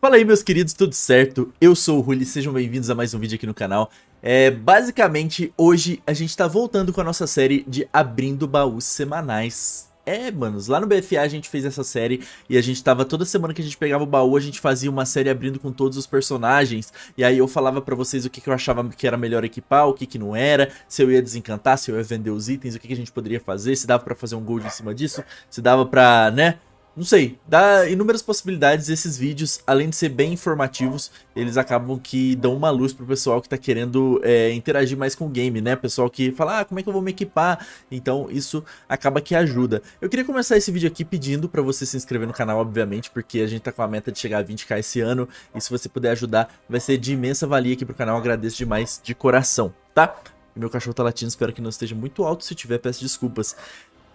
Fala aí meus queridos, tudo certo? Eu sou o Rully, sejam bem-vindos a mais um vídeo aqui no canal. É, basicamente, hoje a gente tá voltando com a nossa série de Abrindo Baús Semanais. É, manos, lá no BFA a gente fez essa série e a gente tava toda semana que a gente pegava o baú, a gente fazia uma série abrindo com todos os personagens. E aí eu falava pra vocês o que, que eu achava que era melhor equipar, o que, que não era, se eu ia desencantar, se eu ia vender os itens, o que, que a gente poderia fazer, se dava pra fazer um gold em cima disso, se dava pra, né, não sei, dá inúmeras possibilidades esses vídeos, além de ser bem informativos, eles acabam que dão uma luz pro pessoal que tá querendo é, interagir mais com o game, né? Pessoal que fala, ah, como é que eu vou me equipar? Então isso acaba que ajuda. Eu queria começar esse vídeo aqui pedindo para você se inscrever no canal, obviamente, porque a gente tá com a meta de chegar a 20k esse ano, e se você puder ajudar, vai ser de imensa valia aqui pro canal, eu agradeço demais de coração, tá? Meu cachorro tá latindo, espero que não esteja muito alto, se tiver peço desculpas.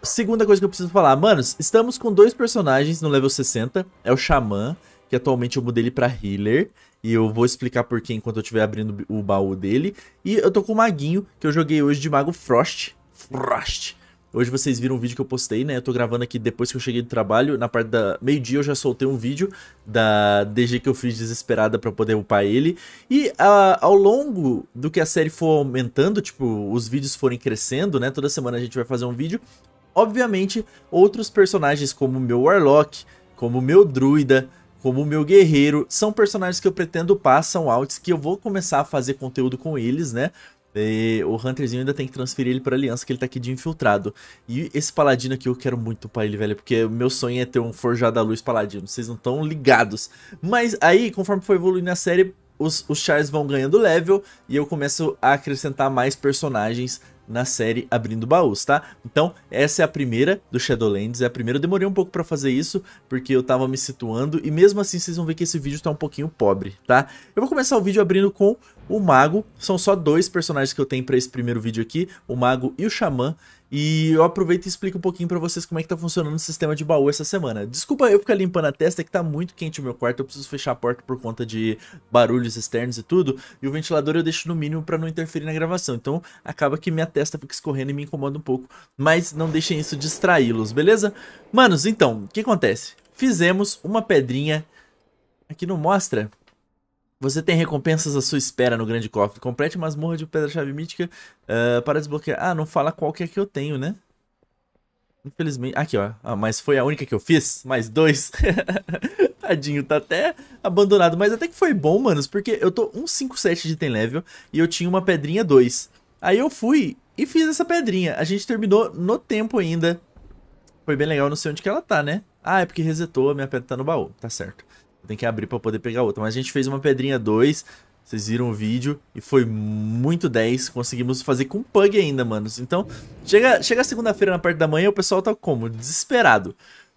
Segunda coisa que eu preciso falar, manos, estamos com dois personagens no level 60, é o Xamã, que atualmente eu mudei ele pra Healer, e eu vou explicar porquê enquanto eu estiver abrindo o baú dele, e eu tô com o Maguinho, que eu joguei hoje de Mago Frost, Frost, Hoje vocês viram um vídeo que eu postei, né? Eu tô gravando aqui depois que eu cheguei do trabalho. Na parte da meio-dia eu já soltei um vídeo da DG que eu fiz desesperada para poder upar ele. E a, ao longo do que a série for aumentando, tipo, os vídeos forem crescendo, né? Toda semana a gente vai fazer um vídeo. Obviamente, outros personagens como o meu Warlock, como o meu Druida, como o meu Guerreiro, são personagens que eu pretendo passam altos, que eu vou começar a fazer conteúdo com eles, né? E o Hunterzinho ainda tem que transferir ele pra aliança, que ele tá aqui de infiltrado. E esse paladino aqui eu quero muito pra ele, velho, porque o meu sonho é ter um forjado à luz paladino, vocês não estão ligados. Mas aí, conforme foi evoluindo a série, os, os chars vão ganhando level e eu começo a acrescentar mais personagens na série Abrindo Baús, tá? Então, essa é a primeira do Shadowlands, é a primeira. Eu demorei um pouco para fazer isso, porque eu tava me situando, e mesmo assim vocês vão ver que esse vídeo tá um pouquinho pobre, tá? Eu vou começar o vídeo abrindo com o mago. São só dois personagens que eu tenho para esse primeiro vídeo aqui, o mago e o xamã. E eu aproveito e explico um pouquinho para vocês como é que tá funcionando o sistema de baú essa semana. Desculpa eu ficar limpando a testa, é que tá muito quente o meu quarto, eu preciso fechar a porta por conta de barulhos externos e tudo, e o ventilador eu deixo no mínimo para não interferir na gravação. Então, acaba que minha testa fica escorrendo e me incomoda um pouco, mas não deixem isso distraí-los, beleza? Manos, então, o que acontece? Fizemos uma pedrinha Aqui não mostra? Você tem recompensas à sua espera no grande cofre. Complete masmorra de pedra-chave mítica uh, para desbloquear. Ah, não fala qual que é que eu tenho, né? Infelizmente. Aqui, ó. Ah, mas foi a única que eu fiz. Mais dois. Tadinho, tá até abandonado. Mas até que foi bom, manos, porque eu tô 157 de item level e eu tinha uma pedrinha 2. Aí eu fui e fiz essa pedrinha. A gente terminou no tempo ainda. Foi bem legal, não sei onde que ela tá, né? Ah, é porque resetou, a minha pedra tá no baú. Tá certo. Tem que abrir para poder pegar outra. Mas a gente fez uma pedrinha 2, vocês viram o vídeo, e foi muito 10. Conseguimos fazer com pug ainda, manos. Então, chega, chega segunda-feira na parte da manhã o pessoal tá como? Desesperado.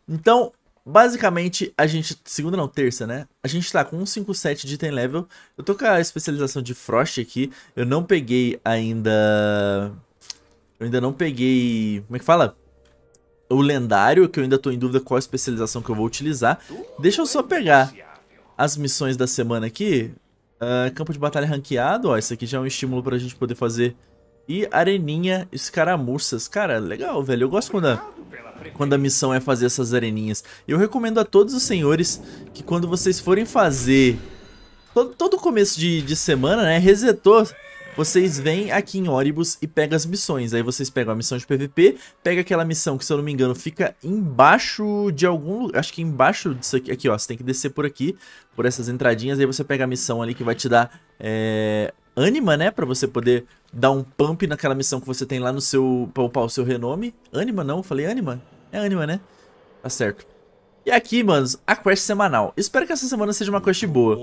Então, basicamente, a gente... Segunda não, terça, né? A gente tá com 157 de item level. Eu tô com a especialização de Frost aqui. Eu não peguei ainda... Eu ainda não peguei... Como é que fala? o lendário, que eu ainda tô em dúvida qual especialização que eu vou utilizar. Deixa eu só pegar as missões da semana aqui. Uh, campo de batalha ranqueado, ó, isso aqui já é um estímulo pra gente poder fazer. E areninha escaramuças. Cara, legal, velho. Eu gosto quando a, quando a missão é fazer essas areninhas. Eu recomendo a todos os senhores que quando vocês forem fazer... Todo, todo começo de, de semana, né, resetou vocês vêm aqui em Oribus e pegam as missões. Aí vocês pegam a missão de PVP, pega aquela missão que, se eu não me engano, fica embaixo de algum... Acho que embaixo disso aqui. Aqui, ó, você tem que descer por aqui, por essas entradinhas. Aí você pega a missão ali que vai te dar... É, ânima, né? Pra você poder dar um pump naquela missão que você tem lá no seu... Pra upar o seu renome. Ânima não? Falei ânima? É ânima, né? Tá certo. E aqui, manos, a quest semanal. Espero que essa semana seja uma quest boa.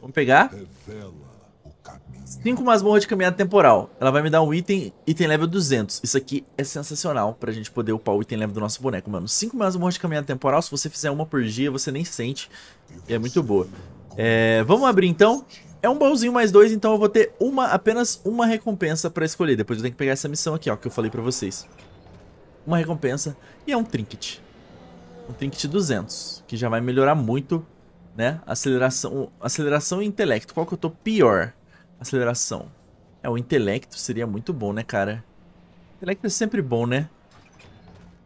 Vamos pegar? Revela 5 masmorra de caminhada temporal. Ela vai me dar um item, item level 200. Isso aqui é sensacional pra gente poder upar o item level do nosso boneco, mano. 5 masmorra de caminhada temporal, se você fizer uma por dia, você nem sente. E é muito boa. É, vamos abrir então. É um baúzinho mais dois, então eu vou ter uma, apenas uma recompensa pra escolher. Depois eu tenho que pegar essa missão aqui, ó, que eu falei pra vocês. Uma recompensa e é um trinket. Um trinket 200, que já vai melhorar muito, né? Aceleração, aceleração e intelecto. Qual que eu tô pior? Aceleração. É, o intelecto seria muito bom, né, cara? O intelecto é sempre bom, né?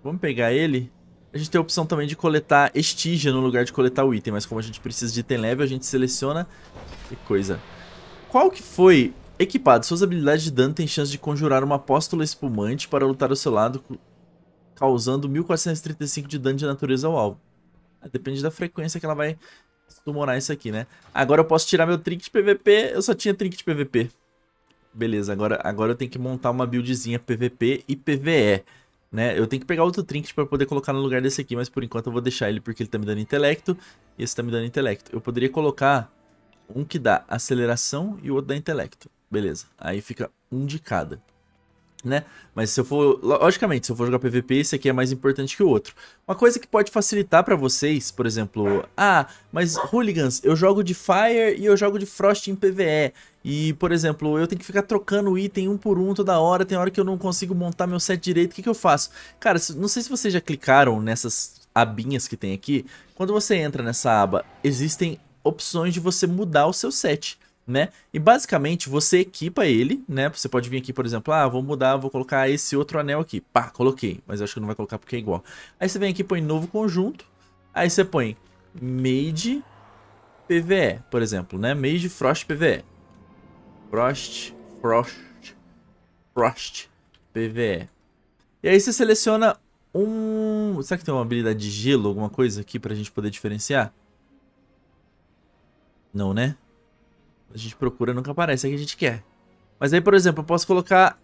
Vamos pegar ele. A gente tem a opção também de coletar estígia no lugar de coletar o item, mas como a gente precisa de item level, a gente seleciona. Que coisa. Qual que foi? Equipado, suas habilidades de dano têm chance de conjurar uma apóstola espumante para lutar ao seu lado, causando 1435 de dano de natureza ao alvo. Ah, depende da frequência que ela vai Summonar isso aqui, né? Agora eu posso tirar meu trinket PVP. Eu só tinha trinket PVP. Beleza, agora, agora eu tenho que montar uma buildzinha PVP e PVE. Né? Eu tenho que pegar outro trinket para poder colocar no lugar desse aqui, mas por enquanto eu vou deixar ele porque ele tá me dando intelecto. E esse tá me dando intelecto. Eu poderia colocar um que dá aceleração e o outro dá intelecto. Beleza, aí fica um de cada né? Mas se eu for, logicamente, se eu for jogar PVP, esse aqui é mais importante que o outro. Uma coisa que pode facilitar para vocês, por exemplo, ah, mas hooligans, eu jogo de Fire e eu jogo de Frost em PvE. E, por exemplo, eu tenho que ficar trocando item um por um toda hora, tem hora que eu não consigo montar meu set direito, o que, que eu faço? Cara, não sei se vocês já clicaram nessas abinhas que tem aqui. Quando você entra nessa aba, existem opções de você mudar o seu set né? E basicamente você equipa ele, né? Você pode vir aqui, por exemplo, ah, vou mudar, vou colocar esse outro anel aqui. Pá, coloquei, mas acho que não vai colocar porque é igual. Aí você vem aqui, põe novo conjunto, aí você põe Made PVE, por exemplo, né? Made Frost PVE. Frost, Frost, Frost PVE. E aí você seleciona um... Será que tem uma habilidade de gelo, alguma coisa aqui pra gente poder diferenciar? Não, né? A gente procura, nunca aparece, é que a gente quer. Mas aí, por exemplo, eu posso colocar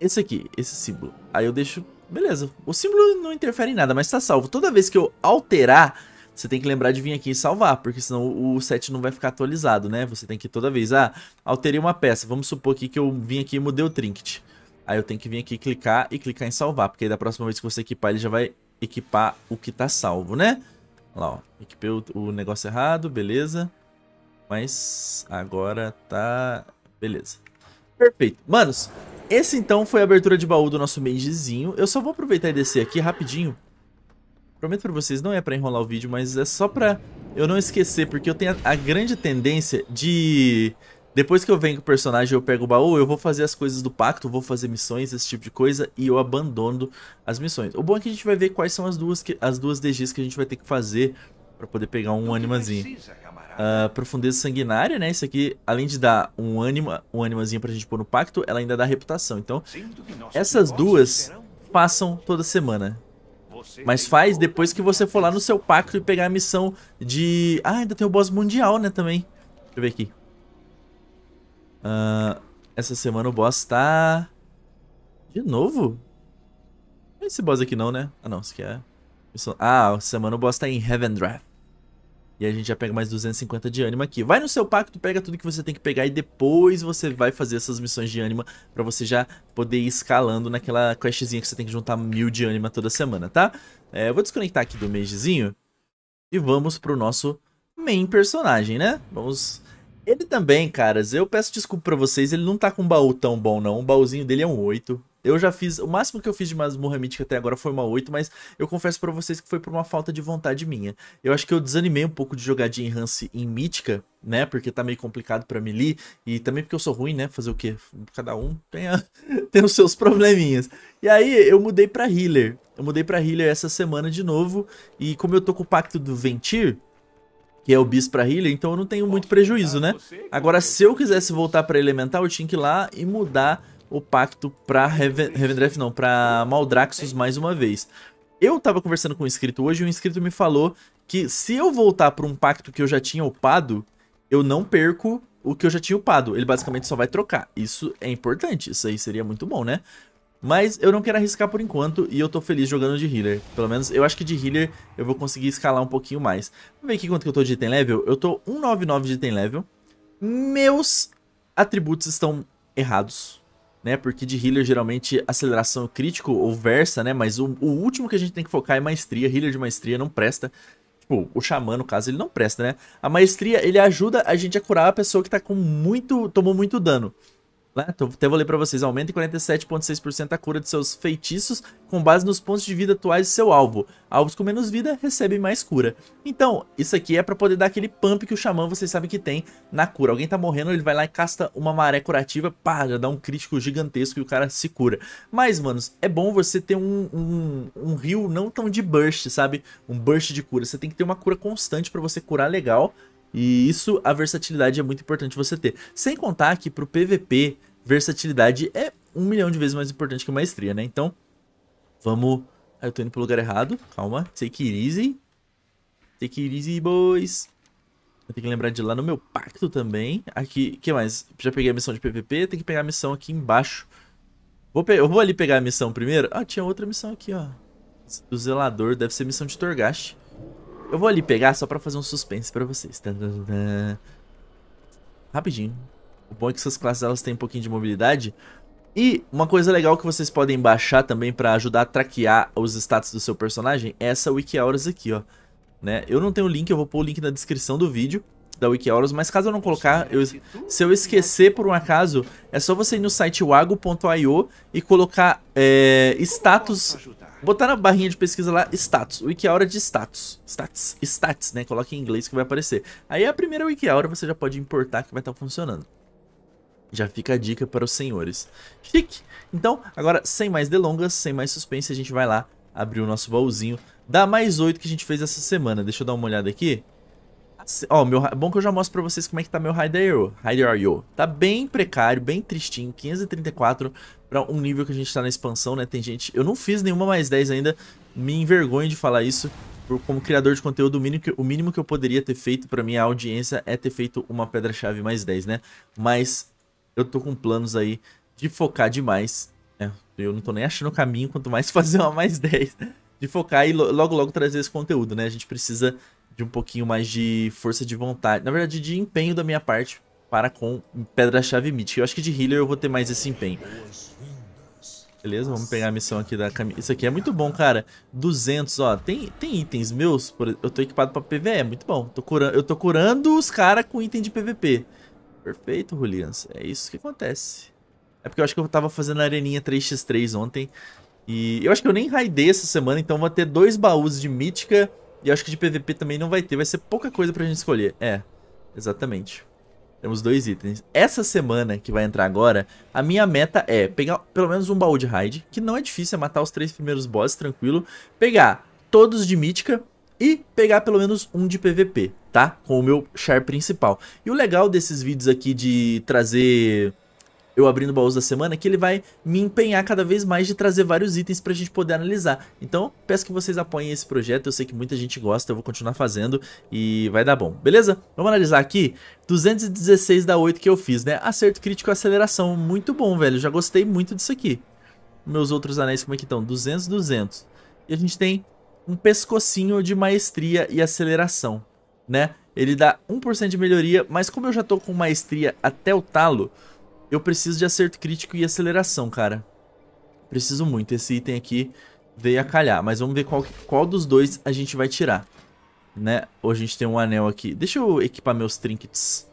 esse aqui, esse símbolo. Aí eu deixo... Beleza. O símbolo não interfere em nada, mas tá salvo. Toda vez que eu alterar, você tem que lembrar de vir aqui e salvar, porque senão o set não vai ficar atualizado, né? Você tem que toda vez... Ah, alterei uma peça. Vamos supor aqui que eu vim aqui e mudei o trinket. Aí eu tenho que vir aqui clicar e clicar em salvar, porque aí da próxima vez que você equipar, ele já vai equipar o que tá salvo, né? Olha lá, ó. Equipei o, o negócio errado, beleza. Mas agora tá... Beleza. Perfeito. Manos, esse então foi a abertura de baú do nosso magezinho. Eu só vou aproveitar e descer aqui rapidinho. Prometo pra vocês, não é pra enrolar o vídeo, mas é só pra eu não esquecer, porque eu tenho a, grande tendência de... Depois que eu venho com o personagem eu pego o baú, eu vou fazer as coisas do pacto, vou fazer missões, esse tipo de coisa, e eu abandono as missões. O bom é que a gente vai ver quais são as duas, que, as duas DGs que a gente vai ter que fazer pra poder pegar um animazinho. Precisa uh, profundeza sanguinária, né? Isso aqui, além de dar um ânima, um ânimazinho pra gente pôr no pacto, ela ainda dá reputação. Então, essas duas passam toda semana. Mas faz depois que você for lá no seu pacto e pegar a missão de... Ah, ainda tem o boss mundial, né, também. Deixa eu ver aqui. Uh, essa semana o boss tá... De novo? Esse boss aqui não, né? Ah, não, isso aqui é... Ah, semana o boss tá em Heaven Draft. E a gente já pega mais 250 de ânima aqui. Vai no seu pacto, pega tudo que você tem que pegar e depois você vai fazer essas missões de ânima pra você já poder ir escalando naquela questzinha que você tem que juntar mil de ânima toda semana, tá? É, eu vou desconectar aqui do Magezinho e vamos pro nosso main personagem, né? Vamos... Ele também, caras, eu peço desculpa pra vocês, ele não tá com um baú tão bom não. O baúzinho dele é um 8, eu já fiz. O máximo que eu fiz de masmorra mítica até agora foi uma 8, mas eu confesso para vocês que foi por uma falta de vontade minha. Eu acho que eu desanimei um pouco de jogar de enhance em mítica, né? Porque tá meio complicado para melee. E também porque eu sou ruim, né? Fazer o quê? Cada um tem, a... tem os seus probleminhas. E aí eu mudei para healer. Eu mudei para healer essa semana de novo. E como eu tô com o pacto do Ventir, que é o bis pra healer, então eu não tenho muito prejuízo, né? Agora, se eu quisesse voltar para elemental, eu tinha que ir lá e mudar o pacto pra Heaven, não, pra Maldraxxus mais uma vez. Eu tava conversando com um inscrito hoje e um inscrito me falou que se eu voltar pra um pacto que eu já tinha upado, eu não perco o que eu já tinha upado. Ele basicamente só vai trocar. Isso é importante, isso aí seria muito bom, né? Mas eu não quero arriscar por enquanto e eu tô feliz jogando de healer. Pelo menos eu acho que de healer eu vou conseguir escalar um pouquinho mais. Vamos ver aqui quanto que eu tô de item level. Eu tô 199 de item level. Meus atributos estão errados né? Porque de healer geralmente aceleração crítico ou versa, né? Mas o, o, último que a gente tem que focar é maestria, healer de maestria não presta. Tipo, o xamã, no caso, ele não presta, né? A maestria, ele ajuda a gente a curar a pessoa que tá com muito. tomou muito dano. Né? Até então, vou ler pra vocês. Aumenta em 47,6% a cura de seus feitiços com base nos pontos de vida atuais de seu alvo. Alvos com menos vida recebem mais cura. Então, isso aqui é pra poder dar aquele pump que o xamã, vocês sabem que tem na cura. Alguém tá morrendo, ele vai lá e casta uma maré curativa, pá, já dá um crítico gigantesco e o cara se cura. Mas, manos, é bom você ter um, um, um rio não tão de burst, sabe? Um burst de cura. Você tem que ter uma cura constante pra você curar legal e isso, a versatilidade é muito importante você ter. Sem contar que pro PVP, versatilidade é um milhão de vezes mais importante que maestria, né? Então, vamos... Ah, eu tô indo pro lugar errado. Calma. Take it easy. Take it easy, boys. Eu tenho que lembrar de ir lá no meu pacto também. Aqui, que mais? Já peguei a missão de PVP, tem que pegar a missão aqui embaixo. Vou eu vou ali pegar a missão primeiro. Ah, tinha outra missão aqui, ó. Do zelador, deve ser missão de Torgash. Eu vou ali pegar só pra fazer um suspense pra vocês. Rapidinho. O bom é que essas classes elas têm um pouquinho de mobilidade. E uma coisa legal que vocês podem baixar também pra ajudar a traquear os status do seu personagem é essa Wiki aqui, ó. Né? Eu não tenho o link, eu vou pôr o link na descrição do vídeo da WikiHoras, mas caso eu não colocar, é eu, se eu esquecer por um acaso, é só você ir no site wago.io e colocar é, status, botar na barrinha de pesquisa lá, status, WikiHora de status, stats, stats, né, coloque em inglês que vai aparecer. Aí a primeira WikiHora você já pode importar que vai estar tá funcionando. Já fica a dica para os senhores. Chique! Então, agora, sem mais delongas, sem mais suspense, a gente vai lá abrir o nosso baúzinho da mais 8 que a gente fez essa semana. Deixa eu dar uma olhada aqui. Ó, meu, bom que eu já mostro pra vocês como é que tá meu Hydero. Hydero. Tá bem precário, bem tristinho, 534 pra um nível que a gente tá na expansão, né? Tem gente... Eu não fiz nenhuma mais 10 ainda, me envergonho de falar isso. Como criador de conteúdo, o mínimo que, o mínimo que eu poderia ter feito pra minha audiência é ter feito uma pedra-chave mais 10, né? Mas eu tô com planos aí de focar demais. É, eu não tô nem achando o caminho, quanto mais fazer uma mais 10. De focar e logo logo trazer esse conteúdo, né? A gente precisa de um pouquinho mais de força de vontade. Na verdade, de empenho da minha parte para com Pedra-Chave Mítica. Eu acho que de Healer eu vou ter mais esse empenho. Beleza, vamos pegar a missão aqui da camisa. Isso aqui é muito bom, cara. 200, ó. Tem, tem itens meus? Por... Eu tô equipado pra PVE, é muito bom. Tô curando... Eu tô curando os caras com item de PVP. Perfeito, Julians. É isso que acontece. É porque eu acho que eu tava fazendo a areninha 3x3 ontem. E eu acho que eu nem raidei essa semana, então vou ter dois baús de mítica e acho que de PVP também não vai ter, vai ser pouca coisa pra gente escolher. É, exatamente. Temos dois itens. Essa semana que vai entrar agora, a minha meta é pegar pelo menos um baú de raid, que não é difícil, é matar os três primeiros bosses, tranquilo. Pegar todos de mítica e pegar pelo menos um de PVP, tá? Com o meu char principal. E o legal desses vídeos aqui de trazer eu abrindo baús da semana, que ele vai me empenhar cada vez mais de trazer vários itens pra gente poder analisar. Então, peço que vocês apoiem esse projeto, eu sei que muita gente gosta, eu vou continuar fazendo e vai dar bom, beleza? Vamos analisar aqui 216 da 8 que eu fiz, né? Acerto crítico e aceleração, muito bom, velho, já gostei muito disso aqui. Meus outros anéis como é que estão? 200, 200. E a gente tem um pescocinho de maestria e aceleração, né? Ele dá 1% de melhoria, mas como eu já tô com maestria até o talo, eu preciso de acerto crítico e aceleração, cara. Preciso muito. Esse item aqui veio a calhar. Mas vamos ver qual, qual dos dois a gente vai tirar. Né? Ou a gente tem um anel aqui. Deixa eu equipar meus trinkets.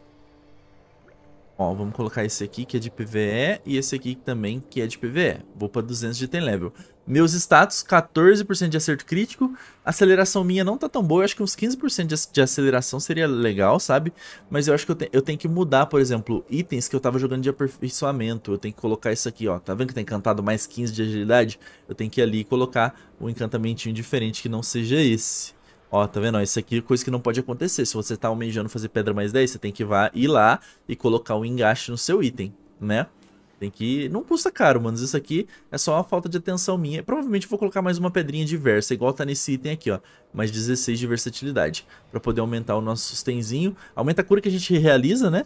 Ó, vamos colocar esse aqui que é de PVE e esse aqui também que é de PVE. Vou pra 200 de item level. Meus status, 14% de acerto crítico. A aceleração minha não tá tão boa. Eu acho que uns 15% de aceleração seria legal, sabe? Mas eu acho que eu, te, eu tenho que mudar, por exemplo, itens que eu tava jogando de aperfeiçoamento. Eu tenho que colocar isso aqui, ó. Tá vendo que tá encantado mais 15 de agilidade? Eu tenho que ir ali e colocar um encantamentinho diferente que não seja esse. Ó, tá vendo? Ó, isso aqui é coisa que não pode acontecer. Se você tá almejando fazer pedra mais 10, você tem que vá, ir lá e colocar o um engaste no seu item, né? Tem que. Não custa caro, mano. Isso aqui é só uma falta de atenção minha. Provavelmente vou colocar mais uma pedrinha diversa, igual tá nesse item aqui, ó. Mais 16 de versatilidade. Pra poder aumentar o nosso sustenzinho. Aumenta a cura que a gente realiza, né?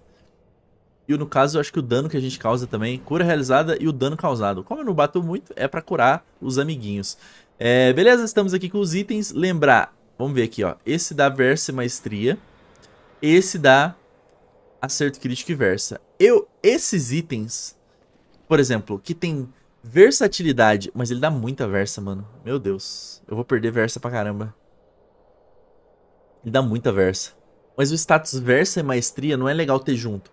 E no caso, eu acho que o dano que a gente causa também. Cura realizada e o dano causado. Como eu não bato muito, é pra curar os amiguinhos. É, beleza, estamos aqui com os itens. Lembrar, vamos ver aqui, ó. Esse dá versa e maestria. Esse dá acerto crítico e versa. Eu, esses itens por exemplo, que tem versatilidade, mas ele dá muita versa, mano. Meu Deus, eu vou perder versa pra caramba. Ele dá muita versa. Mas o status versa e maestria não é legal ter junto.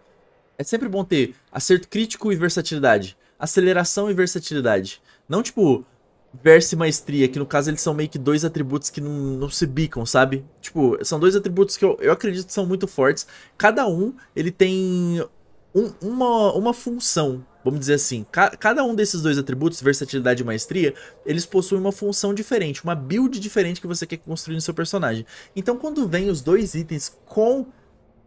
É sempre bom ter acerto crítico e versatilidade. Aceleração e versatilidade. Não tipo versa e maestria, que no caso eles são meio que dois atributos que não, não se bicam, sabe? Tipo, são dois atributos que eu, eu acredito que são muito fortes. Cada um, ele tem um, uma, uma função Vamos dizer assim, ca cada um desses dois atributos, versatilidade e maestria, eles possuem uma função diferente, uma build diferente que você quer construir no seu personagem. Então, quando vem os dois itens com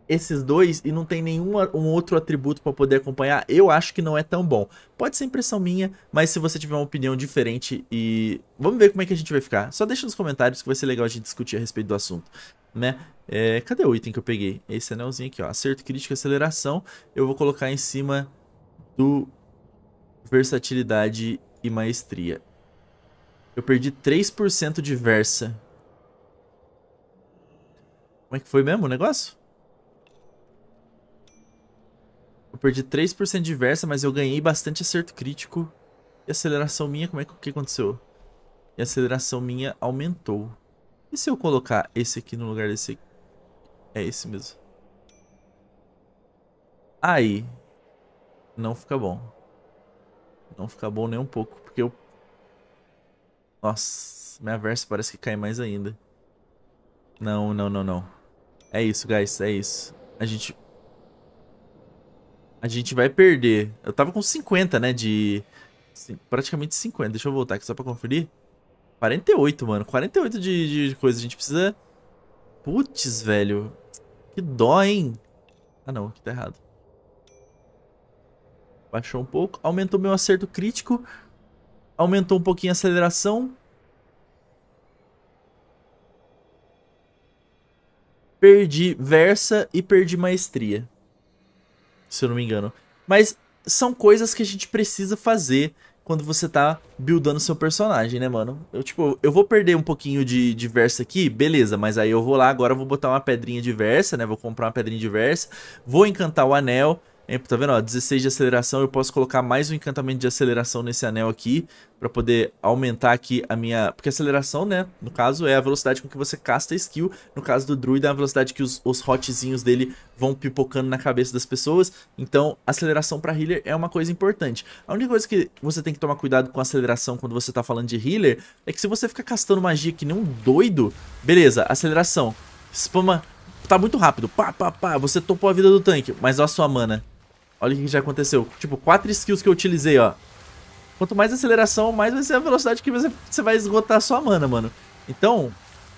esses dois e não tem nenhum um outro atributo para poder acompanhar, eu acho que não é tão bom. Pode ser impressão minha, mas se você tiver uma opinião diferente e vamos ver como é que a gente vai ficar. Só deixa nos comentários que vai ser legal a gente discutir a respeito do assunto, né? É, cadê o item que eu peguei? Esse anelzinho aqui, ó, acerto, crítica, aceleração. Eu vou colocar em cima do versatilidade e maestria. Eu perdi 3% de versa. Como é que foi mesmo o negócio? Eu perdi 3% de versa, mas eu ganhei bastante acerto crítico. E aceleração minha, como é que, que aconteceu? E aceleração minha aumentou. E se eu colocar esse aqui no lugar desse aqui? É esse mesmo. Aí, não fica bom. Não fica bom nem um pouco, porque eu... Nossa, minha versa parece que cai mais ainda. Não, não, não, não. É isso, guys, é isso. A gente... A gente vai perder. Eu tava com 50, né, de... praticamente 50. Deixa eu voltar aqui só pra conferir. 48, mano. 48 de, de coisa. A gente precisa... Putz, velho. Que dó, hein? Ah, não. Aqui tá errado baixou um pouco, aumentou meu acerto crítico, aumentou um pouquinho a aceleração. Perdi versa e perdi maestria. Se eu não me engano. Mas são coisas que a gente precisa fazer quando você tá buildando seu personagem, né, mano? Eu, tipo, eu vou perder um pouquinho de, de versa aqui, beleza, mas aí eu vou lá, agora eu vou botar uma pedrinha de versa, né? Vou comprar uma pedrinha de versa, vou encantar o anel, é, tá vendo? Ó, 16 de aceleração, eu posso colocar mais um encantamento de aceleração nesse anel aqui para poder aumentar aqui a minha... Porque aceleração, né, no caso, é a velocidade com que você casta a skill. No caso do druida, é a velocidade que os, os hotzinhos dele vão pipocando na cabeça das pessoas. Então, aceleração para healer é uma coisa importante. A única coisa que você tem que tomar cuidado com aceleração quando você tá falando de healer é que se você ficar castando magia que nem um doido... Beleza, aceleração. Spama... Tá muito rápido. Pá, pá, pá. Você topou a vida do tanque, mas olha a sua mana. Olha o que já aconteceu. Tipo, quatro skills que eu utilizei, ó. Quanto mais aceleração, mais vai ser a velocidade que você vai esgotar a sua mana, mano. Então,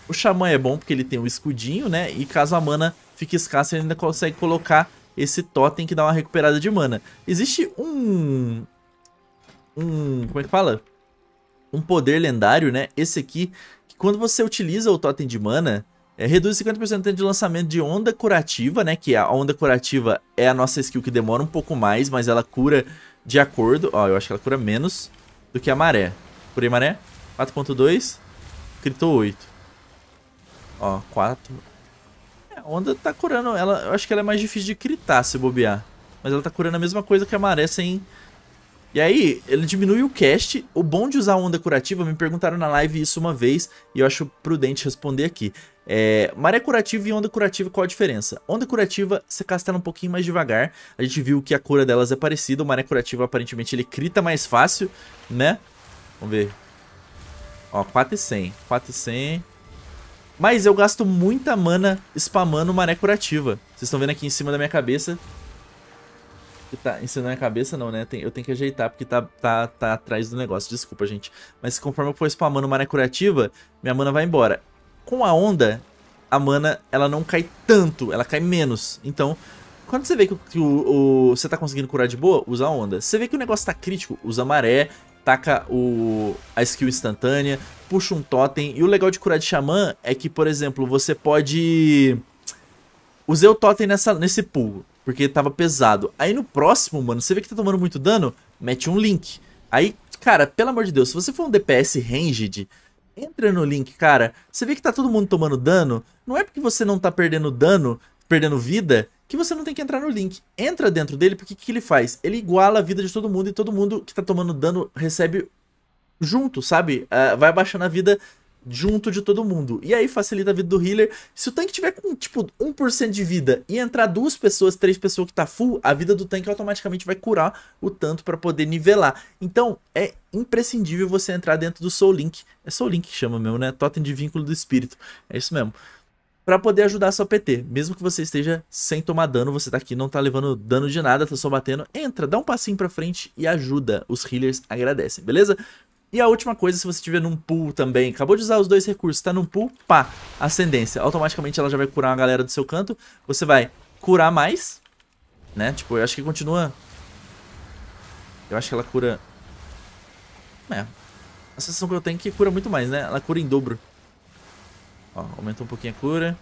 o Xamã é bom porque ele tem um escudinho, né? E caso a mana fique escassa, ele ainda consegue colocar esse totem que dá uma recuperada de mana. Existe um... Um... Como é que fala? Um poder lendário, né? Esse aqui, que quando você utiliza o totem de mana, é, reduz 50% de lançamento de onda curativa, né? Que é a onda curativa é a nossa skill que demora um pouco mais, mas ela cura de acordo... Ó, eu acho que ela cura menos do que a maré. Curei maré. 4.2. Critou 8. Ó, 4. É, a onda tá curando... Ela, eu acho que ela é mais difícil de critar se bobear. Mas ela tá curando a mesma coisa que a maré sem e aí, ele diminui o cast. O bom de usar onda curativa, me perguntaram na live isso uma vez, e eu acho prudente responder aqui. É, maré curativa e onda curativa, qual a diferença? Onda curativa, você casta um pouquinho mais devagar. A gente viu que a cura delas é parecida. O maré curativa, aparentemente, ele crita mais fácil, né? Vamos ver. Ó, 4 e 100. 4 e 100. Mas eu gasto muita mana spamando maré curativa. Vocês estão vendo aqui em cima da minha cabeça. Porque tá ensinando a cabeça, não, né? Tem, eu tenho que ajeitar, porque tá, tá, tá atrás do negócio. Desculpa, gente. Mas conforme eu for spamando mana curativa, minha mana vai embora. Com a onda, a mana, ela não cai tanto, ela cai menos. Então, quando você vê que, que o, o, você tá conseguindo curar de boa, usa a onda. Você vê que o negócio tá crítico, usa maré, taca o, a skill instantânea, puxa um totem. E o legal de curar de xamã é que, por exemplo, você pode... Usei o totem nessa, nesse pulo. Porque tava pesado. Aí no próximo, mano, você vê que tá tomando muito dano, mete um Link. Aí, cara, pelo amor de Deus, se você for um DPS ranged, entra no Link, cara. Você vê que tá todo mundo tomando dano, não é porque você não tá perdendo dano, perdendo vida, que você não tem que entrar no Link. Entra dentro dele, porque o que ele faz? Ele iguala a vida de todo mundo e todo mundo que tá tomando dano recebe junto, sabe? Uh, vai abaixando a vida junto de todo mundo. E aí facilita a vida do healer. Se o tanque tiver com, tipo, 1% de vida e entrar duas pessoas, três pessoas que tá full, a vida do tanque automaticamente vai curar o tanto para poder nivelar. Então, é imprescindível você entrar dentro do Soul Link. É Soul Link que chama mesmo, né? Totem de vínculo do espírito. É isso mesmo. Pra poder ajudar a sua PT. Mesmo que você esteja sem tomar dano, você tá aqui, não tá levando dano de nada, tá só batendo. Entra, dá um passinho pra frente e ajuda. Os healers agradecem, beleza? E a última coisa, se você estiver num pool também, acabou de usar os dois recursos, tá num pool, pá, ascendência. Automaticamente ela já vai curar uma galera do seu canto. Você vai curar mais, né? Tipo, eu acho que continua... Eu acho que ela cura... É. A sensação que eu tenho é que cura muito mais, né? Ela cura em dobro. Ó, aumentou um pouquinho a cura.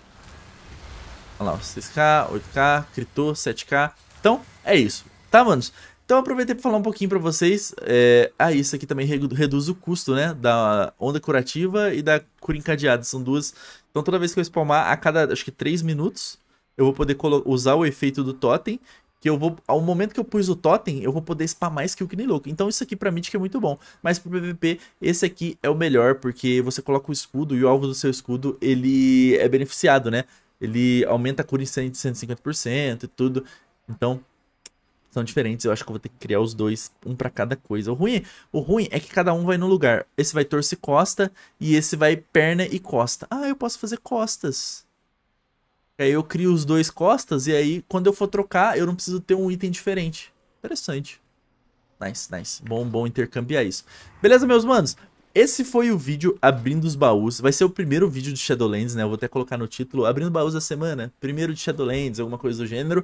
Olha lá, 6k, 8k, critou, 7k. Então, é isso. Tá, manos? Então aproveitei para falar um pouquinho para vocês. É, ah, isso aqui também reduz o custo, né? Da onda curativa e da cura encadeada. São duas. Então toda vez que eu spawnar, a cada acho que 3 minutos, eu vou poder usar o efeito do totem. Que eu vou. Ao momento que eu pus o totem, eu vou poder spamar mais que nem louco. Então isso aqui pra mim é muito bom. Mas pro PVP, esse aqui é o melhor, porque você coloca o escudo e o alvo do seu escudo, ele é beneficiado, né? Ele aumenta a cura em 150% e tudo. Então, são diferentes. Eu acho que eu vou ter que criar os dois, um para cada coisa. O ruim, o ruim é que cada um vai no lugar. Esse vai torce-costa e esse vai perna e costa. Ah, eu posso fazer costas. Aí eu crio os dois costas e aí quando eu for trocar, eu não preciso ter um item diferente. Interessante. Nice, nice. Bom, bom intercambiar isso. Beleza, meus manos? Esse foi o vídeo abrindo os baús. Vai ser o primeiro vídeo de Shadowlands, né? Eu vou até colocar no título, abrindo baús da semana, primeiro de Shadowlands, alguma coisa do gênero.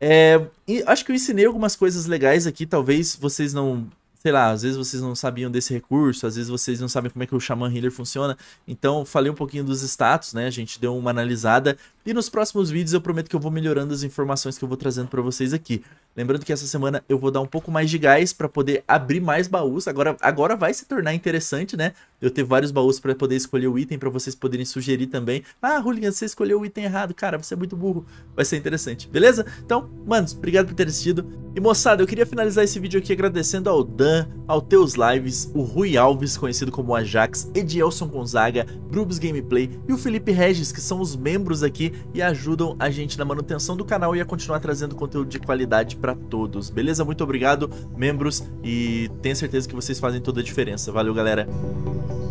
É, acho que eu ensinei algumas coisas legais aqui, talvez vocês não. Sei lá, às vezes vocês não sabiam desse recurso, às vezes vocês não sabem como é que o Shaman Healer funciona. Então, falei um pouquinho dos status, né? A gente deu uma analisada. E nos próximos vídeos eu prometo que eu vou melhorando as informações que eu vou trazendo para vocês aqui. Lembrando que essa semana eu vou dar um pouco mais de gás para poder abrir mais baús. Agora, agora vai se tornar interessante, né? Eu ter vários baús para poder escolher o item, para vocês poderem sugerir também. Ah, Rulinha, você escolheu o item errado. Cara, você é muito burro. Vai ser interessante, beleza? Então, manos, obrigado por ter assistido. E moçada, eu queria finalizar esse vídeo aqui agradecendo ao Dan, ao Teus Lives, o Rui Alves, conhecido como Ajax, Edielson Gonzaga, Brubs Gameplay e o Felipe Regis, que são os membros aqui e ajudam a gente na manutenção do canal e a continuar trazendo conteúdo de qualidade pra para todos. Beleza? Muito obrigado, membros, e tenho certeza que vocês fazem toda a diferença. Valeu, galera.